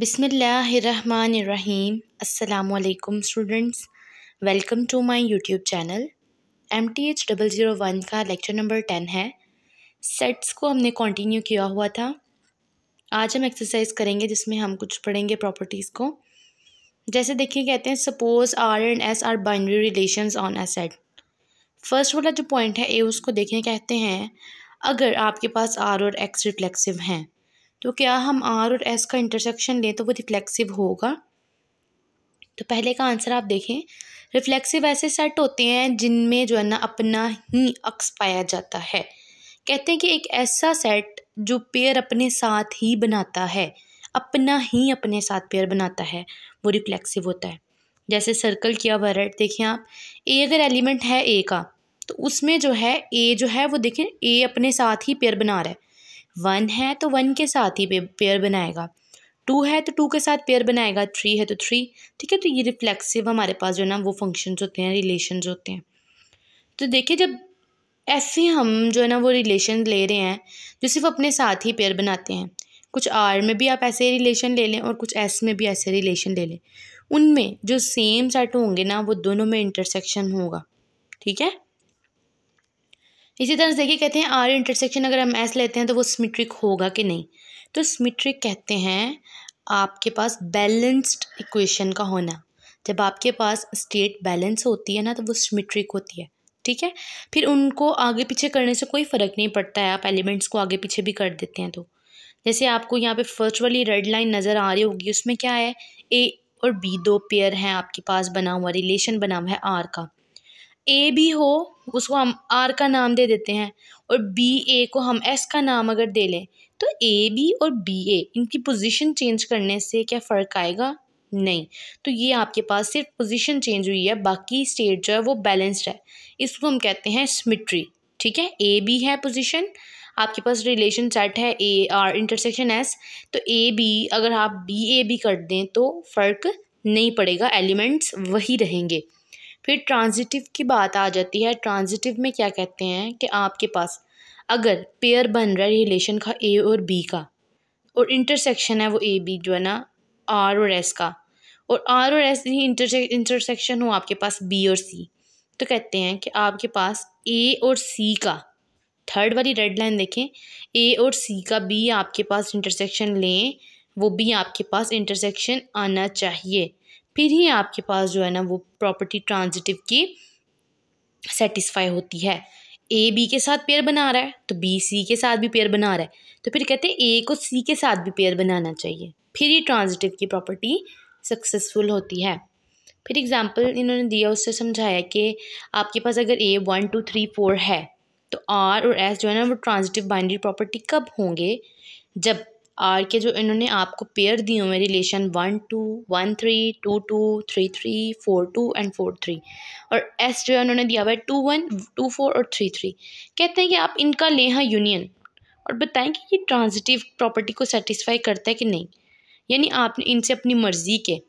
बिसमीम् अल्लाम students welcome to my YouTube channel M T H double zero one का lecture number ten है sets को हमने continue किया हुआ था आज हम एक्सरसाइज करेंगे जिसमें हम कुछ पढ़ेंगे प्रॉपर्टीज़ को जैसे देखिए कहते हैं suppose R and S R binary relation on a set first वाला जो पॉइंट है ए उसको देखें कहते हैं अगर आपके पास आर और एक्स रिफ्लेक्सिव हैं तो क्या हम आर और एस का इंटरसेक्शन लें तो वो रिफ्लेक्सिव होगा तो पहले का आंसर आप देखें रिफ्लेक्सिव ऐसे सेट होते हैं जिनमें जो है ना अपना ही अक्स पाया जाता है कहते हैं कि एक ऐसा सेट जो पेयर अपने साथ ही बनाता है अपना ही अपने साथ पेयर बनाता है वो रिफ्लेक्सिव होता है जैसे सर्कल किया हुआ रेड देखें आप ए अगर एलिमेंट है ए का तो उसमें जो है ए जो है वो देखें ए अपने साथ ही पेयर बना रहा है वन है तो वन के साथ ही पेयर बनाएगा टू है तो टू के साथ पेयर बनाएगा थ्री है तो थ्री ठीक है तो ये रिफ्लेक्सिव हमारे पास जो है ना वो फंक्शंस होते हैं रिलेशंस होते हैं तो देखिए जब ऐसे हम जो है ना वो रिलेशन ले रहे हैं जो सिर्फ अपने साथ ही पेयर बनाते हैं कुछ आर में भी आप ऐसे रिलेशन ले लें और कुछ एस में भी ऐसे रिलेशन ले लें उनमें जो सेम सेट होंगे ना वो दोनों में इंटरसेक्शन होगा ठीक है इसी तरह से देखिए कहते हैं आर इंटरसेक्शन अगर हम एस लेते हैं तो वो सिमेट्रिक होगा कि नहीं तो सिमिट्रिक कहते हैं आपके पास बैलेंस्ड इक्वेशन का होना जब आपके पास स्टेट बैलेंस होती है ना तो वो सिमेट्रिक होती है ठीक है फिर उनको आगे पीछे करने से कोई फ़र्क नहीं पड़ता है आप एलिमेंट्स को आगे पीछे भी कर देते हैं तो जैसे आपको यहाँ पे फर्स्ट वाली रेड लाइन नज़र आ रही होगी उसमें क्या है ए और बी दो पेयर हैं आपके पास बना हुआ रिलेशन बना हुआ है आर का ए भी हो उसको हम आर का नाम दे देते हैं और बी ए को हम एस का नाम अगर दे लें तो ए बी और बी ए इनकी पोजीशन चेंज करने से क्या फ़र्क आएगा नहीं तो ये आपके पास सिर्फ पोजीशन चेंज हुई है बाकी स्टेट जो है वो बैलेंस्ड है इसको हम कहते हैं सिमिट्री ठीक है ए बी है पोजीशन आपके पास रिलेशन सेट है ए आर इंटरसेक्शन एस तो ए बी अगर आप बी ए बी कर दें तो फ़र्क नहीं पड़ेगा एलिमेंट्स वही रहेंगे फिर ट्रांजिटिव की बात आ जाती है ट्रांजिटिव में क्या कहते हैं कि आपके पास अगर पेयर बन रहा है रिलेशन का ए और बी का और इंटरसेक्शन है वो ए बी जो है ना आर और एस का और आर और एस ही इंटरसेक्शन हो आपके पास बी और सी तो कहते हैं कि आपके पास ए और सी का थर्ड वाली रेड लाइन देखें ए और सी का बी आपके पास इंटरसेक्शन लें वो भी आपके पास इंटरसेक्शन आना चाहिए फिर ही आपके पास जो है ना वो प्रॉपर्टी ट्रांजिटिव की सेटिस्फाई होती है ए बी के साथ पेयर बना रहा है तो बी सी के साथ भी पेयर बना रहा है तो फिर कहते हैं ए को सी के साथ भी पेयर बनाना चाहिए फिर ही ट्रांजिटिव की प्रॉपर्टी सक्सेसफुल होती है फिर एग्ज़ाम्पल इन्होंने दिया उससे समझाया कि आपके पास अगर A one two three four है तो आर और एस जो है ना वो ट्रांजिटिव बाइंड्री प्रॉपर्टी कब होंगे जब आर के जो इन्होंने आपको पेयर दिए हुए relation one two one three two two three three four two and four three और एस जो है उन्होंने दिया हुआ है टू वन टू फोर और थ्री थ्री कहते हैं कि आप इनका ले हैं यूनियन और बताएं कि ये ट्रांजिटिव प्रॉपर्टी को सेटिस्फाई करता है कि नहीं यानी आपने इनसे अपनी मर्ज़ी के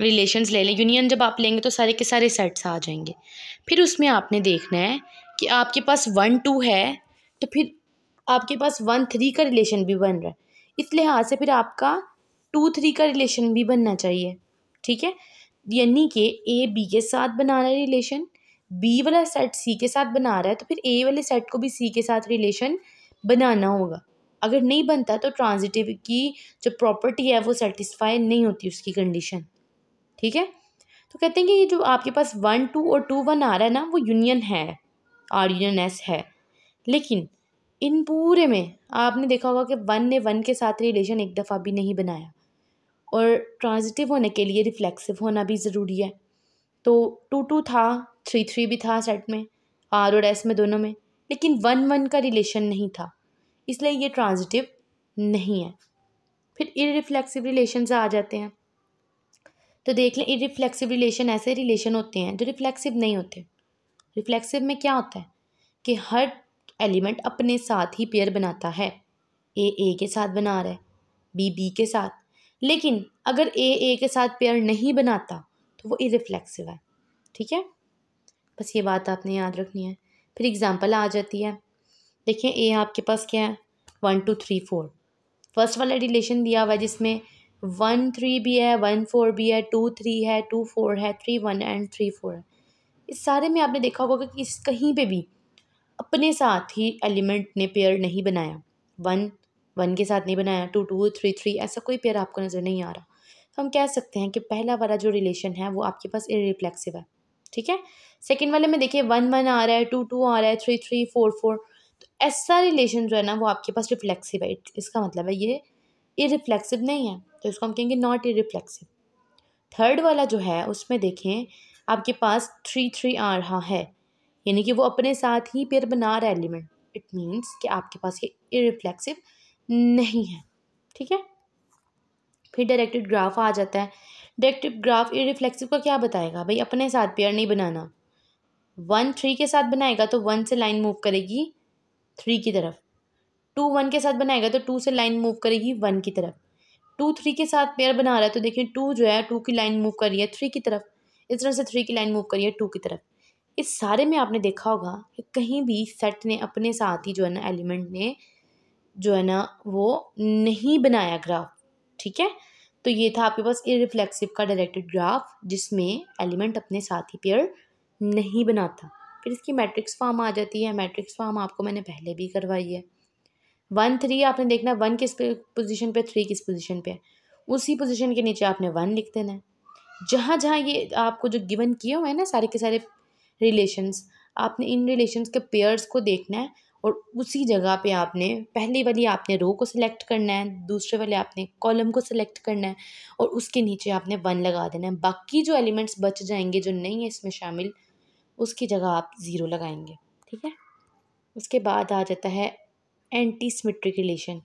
रिलेशन ले लें यूनियन जब आप लेंगे तो सारे के सारे सेट्स आ जाएंगे फिर उसमें आपने देखना है कि आपके पास वन टू है तो फिर आपके पास वन थ्री का रिलेशन भी बन रहा है इस लिहाज से फिर आपका टू थ्री का रिलेशन भी बनना चाहिए ठीक है यानी कि ए बी के साथ बना रहा है रिलेशन बी वाला सेट सी के साथ बना रहा है तो फिर ए वाले सेट को भी सी के साथ रिलेशन बनाना होगा अगर नहीं बनता तो ट्रांजिटिव की जो प्रॉपर्टी है वो सेटिस्फाई नहीं होती उसकी कंडीशन ठीक है तो कहते हैं कि ये जो आपके पास वन टू और टू वन आ रहा है ना वो यूनियन है आर यूनियन एस है लेकिन इन पूरे में आपने देखा होगा कि वन ने वन के साथ रिलेशन एक दफ़ा भी नहीं बनाया और ट्रांजिटिव होने के लिए रिफ्लेक्सिव होना भी ज़रूरी है तो टू टू था थ्री थ्री भी था सेट में आर और एस में दोनों में लेकिन वन वन का रिलेशन नहीं था इसलिए ये ट्रांजिटिव नहीं है फिर इरिफ्लेक्सिव रिलेशन आ जाते हैं तो देख लें इरिफ्लेक्सिव रिलेशन ऐसे रिलेशन होते हैं जो रिफ्लेक्सिव नहीं होते रिफ्लेक्सिव में क्या होता है कि हर एलिमेंट अपने साथ ही पेयर बनाता है ए ए के साथ बना रहा है बी बी के साथ लेकिन अगर ए ए के साथ पेयर नहीं बनाता तो वो इरिफ्लेक्सिव है ठीक है बस ये बात आपने याद रखनी है फिर एग्ज़ाम्पल आ जाती है देखिए ए आपके पास क्या है one two three four first वाला रिलेशन दिया हुआ है जिसमें वन थ्री भी है वन फोर भी है टू थ्री है टू फोर है three one and three four है इस सारे में आपने देखा होगा कि इस कहीं पे भी अपने साथ ही एलिमेंट ने पेयर नहीं बनाया वन वन के साथ नहीं बनाया टू टू थ्री थ्री ऐसा कोई पेयर आपको नज़र नहीं आ रहा तो हम कह सकते हैं कि पहला वाला जो रिलेशन है वो आपके पास इरिफ्लेक्सिव है ठीक है सेकेंड वाले में देखिए वन वन आ रहा है टू टू आ रहा है थ्री थ्री फोर फोर तो ऐसा रिलेशन जो है ना वो आपके पास रिफ्लेक्सिव है इसका मतलब है ये इरिफ्लेक्सिव नहीं है तो इसको हम कहेंगे नॉट इरिफ्लेक्सिव थर्ड वाला जो है उसमें देखें आपके पास थ्री थ्री आ रहा है यानी कि वो अपने साथ ही पेयर बना रहा है एलिमेंट इट मीन्स कि आपके पास ये इरिफ्लेक्सिव नहीं है ठीक है फिर डायरेक्टेड ग्राफ आ जाता है डायरेक्टेड ग्राफ इरिफ्लेक्सिव का क्या बताएगा भाई अपने साथ पेयर नहीं बनाना वन थ्री के साथ बनाएगा तो वन से लाइन मूव करेगी थ्री की तरफ टू वन के साथ बनाएगा तो टू से लाइन मूव करेगी वन की तरफ टू थ्री के साथ पेयर बना रहा है तो देखिए टू जो है टू की लाइन मूव कर रही है थ्री की तरफ इस तरह से थ्री की लाइन मूव करिए टू की तरफ इस सारे में आपने देखा होगा कि कहीं भी सेट ने अपने साथ ही जो है ना एलिमेंट ने जो है ना वो नहीं बनाया ग्राफ ठीक है तो ये था आपके पास इरिफ्लेक्सिव रिफ्लेक्सिव का डायरेक्टेड ग्राफ जिसमें एलिमेंट अपने साथ ही पेयर नहीं बनाता फिर इसकी मैट्रिक्स फॉर्म आ जाती है मैट्रिक्स फॉर्म आपको मैंने पहले भी करवाई है वन थ्री आपने देखना वन किस पोजीशन पे थ्री किस पोजीशन पे उसी पोजीशन के नीचे आपने वन लिख देना है जहाँ जहाँ ये आपको जो गिवन किए हुए हैं ना सारे के सारे रिलेशंस आपने इन रिलेशंस के पेयर्स को देखना है और उसी जगह पे आपने पहली वाली आपने रो को सिलेक्ट करना है दूसरे वाले आपने कॉलम को सिलेक्ट करना है और उसके नीचे आपने वन लगा देना है बाकी जो एलिमेंट्स बच जाएंगे जो नहीं है इसमें शामिल उसकी जगह आप ज़ीरो लगाएंगे ठीक है उसके बाद आ जाता है anti symmetric relation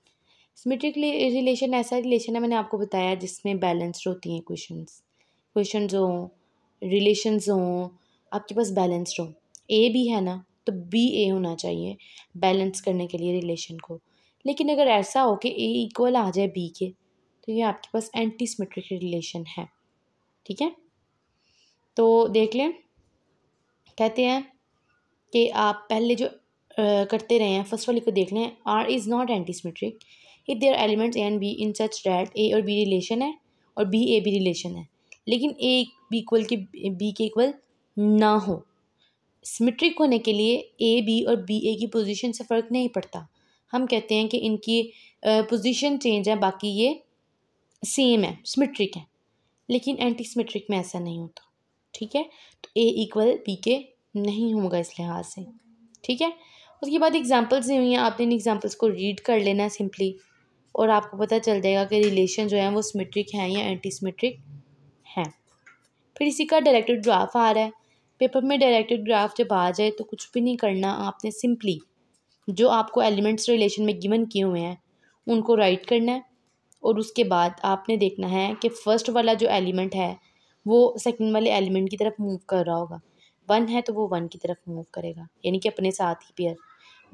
symmetric relation ऐसा रिलेशन है मैंने आपको बताया जिसमें बैलेंस्ड होती हैं क्वेश्चन क्वेश्चन हों रिलेशंस हों आपके पास बैलेंस्ड हो ए भी है ना तो बी ए होना चाहिए बैलेंस करने के लिए रिलेशन को लेकिन अगर ऐसा हो कि ए इक्वल आ जाए बी के तो ये आपके पास एंटी सिमेट्रिक रिलेशन है ठीक है तो देख लें कहते हैं कि आप पहले जो आ, करते रहे हैं फर्स्ट वाली को देख लें R is not anti symmetric if there elements A and B in such that A और बी रिलेशन है और बी ए बी रिलेशन है लेकिन ए बी इक्वल के बी के इक्वल ना हो सिमेट्रिक होने के लिए ए बी और बी ए की पोजीशन से फ़र्क नहीं पड़ता हम कहते हैं कि इनकी पोजीशन चेंज है बाकी ये सेम है सिमेट्रिक है लेकिन एंटी सिमेट्रिक में ऐसा नहीं होता ठीक है तो ए इक्वल बी के नहीं होगा इस लिहाज से ठीक है उसके बाद एग्जांपल्स दी हुई हैं आपने इन एग्जांपल्स को रीड कर लेना है सिंपली और आपको पता चल जाएगा कि रिलेशन जो है वो सिमेट्रिक हैं या एंटी सिमेट्रिक हैं फिर इसी का डायरेक्टेड ड्राफ आ रहा है पेपर में डायरेक्टेड ग्राफ जब आ जाए तो कुछ भी नहीं करना आपने सिंपली जो आपको एलिमेंट्स रिलेशन में गिवन किए हुए हैं उनको राइट करना है और उसके बाद आपने देखना है कि फ़र्स्ट वाला जो एलिमेंट है वो सेकंड वाले एलिमेंट की तरफ मूव कर रहा होगा वन है तो वो वन की तरफ मूव करेगा यानी कि अपने साथ ही पेयर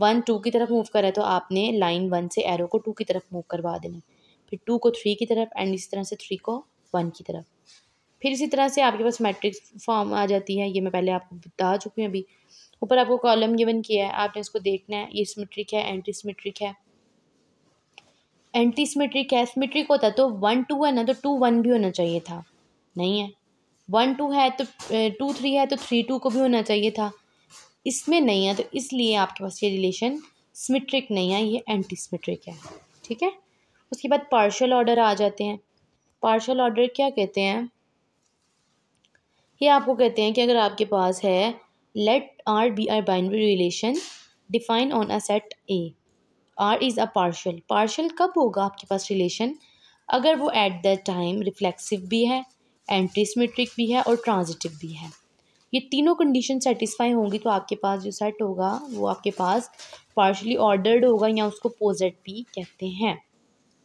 वन टू की तरफ मूव है तो आपने लाइन वन से एरो को टू की तरफ मूव करवा देना फिर टू को थ्री की तरफ एंड इसी तरह से थ्री को वन की तरफ फिर इसी तरह से आपके पास मैट्रिक्स फॉर्म आ जाती है ये मैं पहले आपको बता चुकी हूँ अभी ऊपर आपको कॉलम गिवन किया है आपने इसको देखना है ये सिमेट्रिक है एंटी सिमेट्रिक है एंटी सिमेट्रिक है सिमेट्रिक होता तो वन टू है ना तो टू वन भी होना चाहिए था नहीं है वन टू है तो टू थ्री है तो थ्री टू को भी होना चाहिए था इसमें नहीं है तो इसलिए आपके पास ये रिलेशन सिमेट्रिक नहीं है ये एंटी सिमेट्रिक है ठीक है उसके बाद पार्शल ऑर्डर आ जाते हैं पार्शल ऑर्डर क्या कहते हैं ये आपको कहते हैं कि अगर आपके पास है let R be R binary relation define on a set A R is a partial partial कब होगा आपके पास रिलेशन अगर वो एट द टाइम रिफ्लेक्सिव भी है एंटीसीमेट्रिक भी है और ट्रांजिटिव भी है ये तीनों कंडीशन सेटिस्फाई होंगी तो आपके पास जो सेट होगा वो आपके पास पार्शली ऑर्डर्ड होगा या उसको पोजेट भी कहते हैं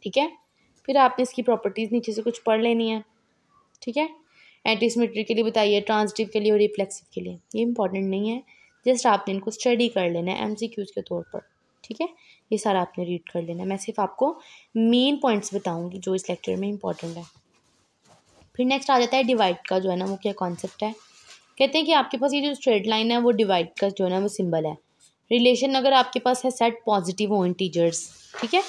ठीक है फिर आपने इसकी प्रॉपर्टीज़ नीचे से कुछ पढ़ लेनी है ठीक है एंटीसीमेट्रिक के लिए बताइए ट्रांसटिव के लिए और रिफ्लेक्सिव के लिए ये इंपॉर्टेंट नहीं है जस्ट आपने इनको स्टडी कर लेना है एम के तौर पर ठीक है ये सारा आपने रीड कर लेना है मैं सिर्फ आपको मेन पॉइंट्स बताऊँगी जो इस लेक्चर में इंपॉर्टेंट है फिर नेक्स्ट आ जाता है डिवाइड का जो है ना वो क्या कॉन्सेप्ट है कहते हैं कि आपके पास ये जो स्ट्रेट लाइन है वो डिवाइड का जो है ना वो सिंबल है रिलेशन अगर आपके पास है सेट पॉजिटिव हो इंटीजर्स ठीक है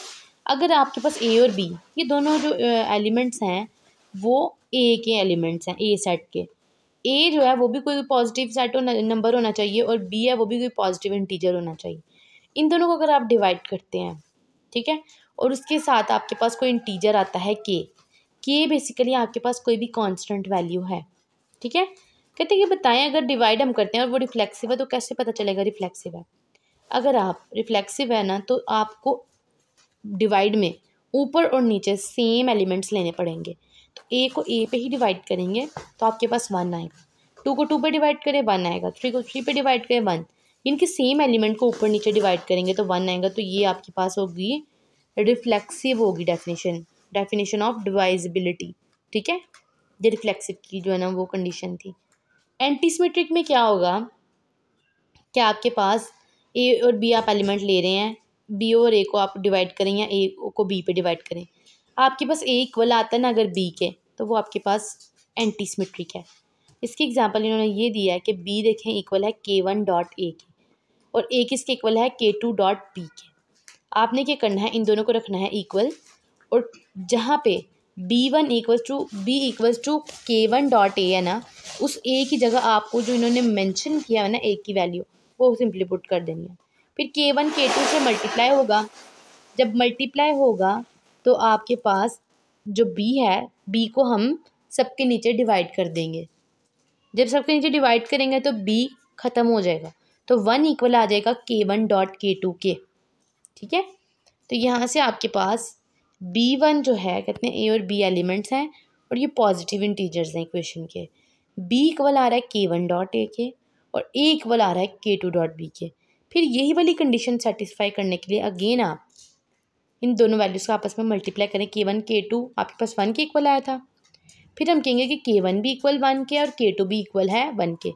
अगर आपके पास ए और बी ये दोनों जो एलिमेंट्स हैं वो ए के एलिमेंट्स हैं ए सेट के ए जो है वो भी कोई पॉजिटिव सेट होना नंबर होना चाहिए और बी है वो भी कोई पॉजिटिव इंटीजर होना चाहिए इन दोनों को अगर आप डिवाइड करते हैं ठीक है और उसके साथ आपके पास कोई इंटीजर आता है के के बेसिकली आपके पास कोई भी कांस्टेंट वैल्यू है ठीक है कहते हैं कि बताएं अगर डिवाइड हम करते हैं और वो रिफ्लेक्सिव है तो कैसे पता चलेगा रिफ्लेक्सिव है अगर आप रिफ्लेक्सिव है ना तो आपको डिवाइड में ऊपर और नीचे सेम एलिमेंट्स लेने पड़ेंगे ए को ए पे ही डिवाइड करेंगे तो आपके पास वन आएगा टू को टू पे डिवाइड करें वन आएगा थ्री को थ्री पे डिवाइड करें वन इनके सेम एलिमेंट को ऊपर नीचे डिवाइड करेंगे तो वन आएगा तो ये आपके पास होगी रिफ्लेक्सिव होगी डेफिनेशन डेफिनेशन ऑफ डिवाइजिबिलिटी ठीक है ये रिफ्लेक्सिव की जो है ना वो कंडीशन थी एंटीसीमेट्रिक में क्या होगा क्या आपके पास ए और बी आप एलिमेंट ले रहे हैं बी और ए को आप डिवाइड करें या ए को बी पे डिवाइड करें आपके पास ए इक्वल आता है ना अगर बी के तो वो आपके पास एंटी सिमेट्रिक है इसकी एग्जांपल इन्होंने ये दिया है कि बी देखें इक्वल है के वन डॉट ए के और ए किसके इक्वल है के टू डॉट बी के आपने क्या करना है इन दोनों को रखना है इक्वल और जहाँ पे B one equal to B equal to K one dot A है ना उस ए की जगह आपको जो इन्होंने मेंशन किया है ना ए की वैल्यू वो सिंपली पुट कर देनी है फिर के वन के टू से मल्टीप्लाई होगा जब मल्टीप्लाई होगा तो आपके पास जो बी है बी को हम सबके नीचे डिवाइड कर देंगे जब सबके नीचे डिवाइड करेंगे तो बी ख़त्म हो जाएगा तो वन इक्वल आ जाएगा के वन डॉट के टू के ठीक है तो यहाँ से आपके पास बी वन जो है कहते हैं ए और बी एलिमेंट्स हैं और ये पॉजिटिव इंटीजर्स हैं इक्वेशन के बी इक्वल आ रहा है के वन डॉट ए के और ए इक्वल आ रहा है के टू डॉट बी के फिर यही वाली कंडीशन सेटिस्फाई करने के लिए अगेन आप इन दोनों वैल्यूज़ को आपस में मल्टीप्लाई करें के वन के टू आपके पास वन के इक्वल आया था फिर हम कहेंगे कि के वन भी इक्वल वन के और के टू भी इक्वल है वन के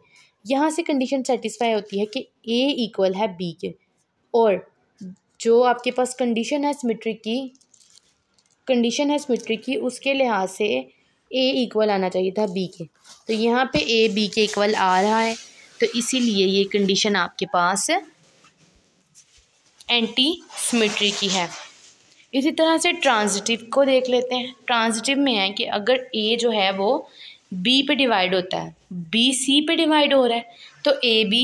यहाँ से कंडीशन सेटिस्फाई होती है कि ए इक्वल है बी के और जो आपके पास कंडीशन है सिमेट्रिक की कंडीशन है सिमेट्रिक की उसके लिहाज से ए इक्वल आना चाहिए था बी के तो यहाँ पे ए बी के इक्वल आ रहा है तो इसीलिए ये कंडीशन आपके पास एंटी सिमेट्रिक की है इसी तरह से ट्रांजिटिव को देख लेते हैं ट्रांजिटिव में है कि अगर ए जो है वो बी पे डिवाइड होता है बी सी पे डिवाइड हो रहा है तो ए बी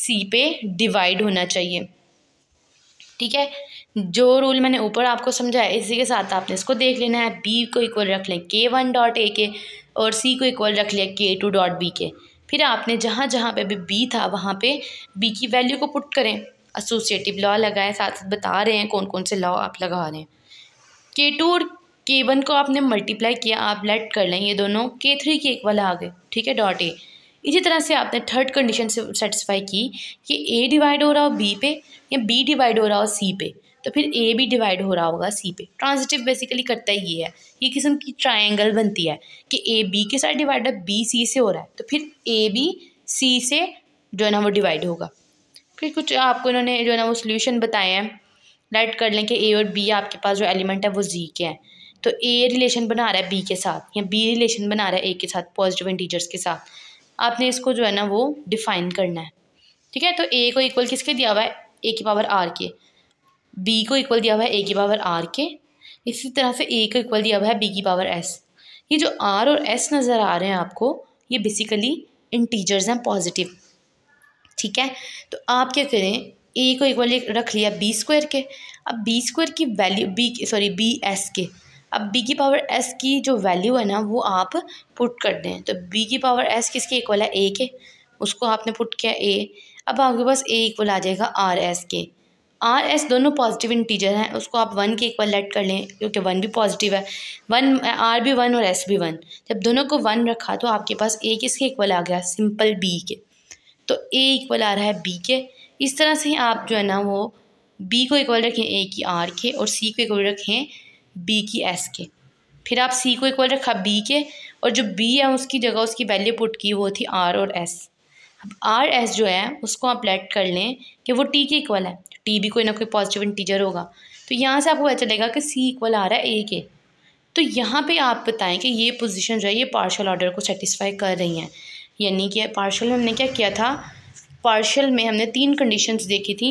सी पे डिवाइड होना चाहिए ठीक है जो रूल मैंने ऊपर आपको समझाया इसी के साथ आपने इसको देख लेना है बी को इक्वल रख लें के वन डॉट ए के और सी को इक्वल रख लिया के टू डॉट बी के फिर आपने जहाँ जहाँ पे भी बी था वहाँ पे बी की वैल्यू को पुट करें एसोसिएटिव लॉ लगाएं साथ साथ बता रहे हैं कौन कौन से लॉ आप लगा रहे हैं के टू और के वन को आपने मल्टीप्लाई किया आप लेट कर लें ये दोनों के थ्री के इक्वल आ गए ठीक है डॉट ए इसी तरह से आपने थर्ड कंडीशन से सेटिस्फाई की कि ए डिवाइड हो रहा हो बी पे या बी डिवाइड हो रहा हो सी पे तो फिर ए भी डिवाइड हो रहा होगा सी पे ट्रांजिटिव बेसिकली करता ही ये है ये किस्म की ट्रायंगल बनती है कि ए बी के साथ डिवाइड है बी सी से हो रहा है तो फिर ए बी सी से जो है ना वो डिवाइड होगा फिर कुछ आपको इन्होंने जो है ना वो सोल्यूशन बताए हैं राइट कर लें कि ए और बी आपके पास जो एलिमेंट है वो जी के हैं तो ए रिलेशन बना रहा है बी के साथ या बी रिलेशन बना रहा है ए के साथ पॉजिटिव इंटीजर्स के साथ आपने इसको जो है ना वो डिफ़ाइन करना है ठीक है तो ए को इक्वल किसके दिया हुआ है ए की पावर आर के बी को इक्वल दिया हुआ है ए की पावर आर के इसी तरह से ए को इक्वल दिया हुआ है बी की पावर एस ये जो आर और एस नज़र आ रहे हैं आपको ये बेसिकली इंटीजर्स हैं पॉजिटिव ठीक है तो आप क्या करें ए को इक्वल रख लिया बी स्क्वायर के अब बी स्क्वायर की value B sorry B S के अब बी की पावर एस की जो वैल्यू है ना वो आप पुट कर दें तो बी की पावर एस किसके इक्वल है ए के उसको आपने पुट किया ए अब आपके पास ए इक्वल आ जाएगा आर एस के आर एस दोनों पॉजिटिव इंटीजर हैं उसको आप वन के इक्वल लेट कर लें क्योंकि वन भी पॉजिटिव है वन आर भी वन और एस भी वन जब दोनों को वन रखा तो आपके पास ए किसके इक्वल आ गया सिंपल बी के तो ए इक्वल आ रहा है बी के इस तरह से आप जो है ना वो बी को इक्वल रखें ए की आर के और सी को इक्वल रखें बी की एस के फिर आप सी को इक्वल रखा बी के और जो बी है उसकी जगह उसकी वैल्यू पुट की वो थी आर और एस अब आर एस जो है उसको आप लेट कर लें कि वो टी के इक्वल है टी भी कोई ना कोई पॉजिटिव इंटीजर होगा तो यहाँ से आपको पता चलेगा कि सी इक्वल आ रहा है ए के तो यहाँ पे आप बताएं कि ये पोजीशन जो है ये पार्शियल ऑर्डर को सेटिस्फाई कर रही हैं यानी कि पार्शल में हमने क्या किया था पार्शल में हमने तीन कंडीशंस देखी थी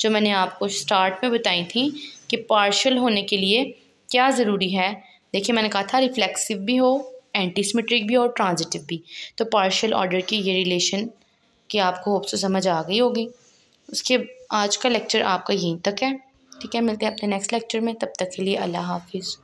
जो मैंने आपको स्टार्ट में बताई थी कि पार्शल होने के लिए क्या ज़रूरी है देखिए मैंने कहा था रिफ्लेक्सिव भी हो एंटीसमेट्रिक भी और ट्रांजिटिव भी तो पार्शल ऑर्डर की ये रिलेशन कि आपको होप से समझ आ गई होगी उसके आज का लेक्चर आपका यहीं तक है ठीक है मिलते हैं अपने नेक्स्ट लेक्चर में तब तक के लिए अल्लाह हाफिज़